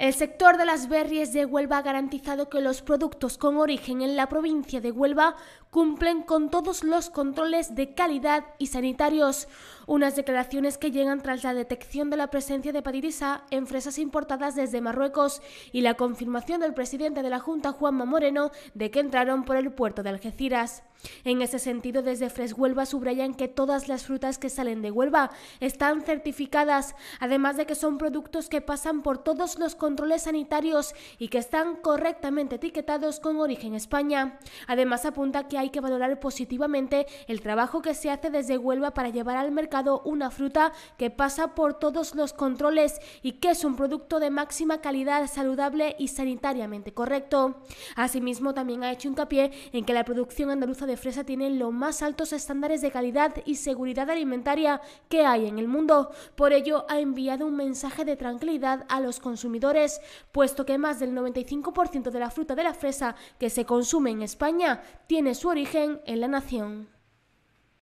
El sector de las berries de Huelva ha garantizado que los productos con origen en la provincia de Huelva cumplen con todos los controles de calidad y sanitarios. Unas declaraciones que llegan tras la detección de la presencia de hepatitis en fresas importadas desde Marruecos y la confirmación del presidente de la Junta, Juanma Moreno, de que entraron por el puerto de Algeciras. En ese sentido, desde Fres Huelva subrayan que todas las frutas que salen de Huelva están certificadas, además de que son productos que pasan por todos los controles controles sanitarios y que están correctamente etiquetados con origen España. Además apunta que hay que valorar positivamente el trabajo que se hace desde Huelva para llevar al mercado una fruta que pasa por todos los controles y que es un producto de máxima calidad, saludable y sanitariamente correcto. Asimismo, también ha hecho hincapié en que la producción andaluza de fresa tiene los más altos estándares de calidad y seguridad alimentaria que hay en el mundo. Por ello, ha enviado un mensaje de tranquilidad a los consumidores puesto que más del 95% de la fruta de la fresa que se consume en España tiene su origen en la nación.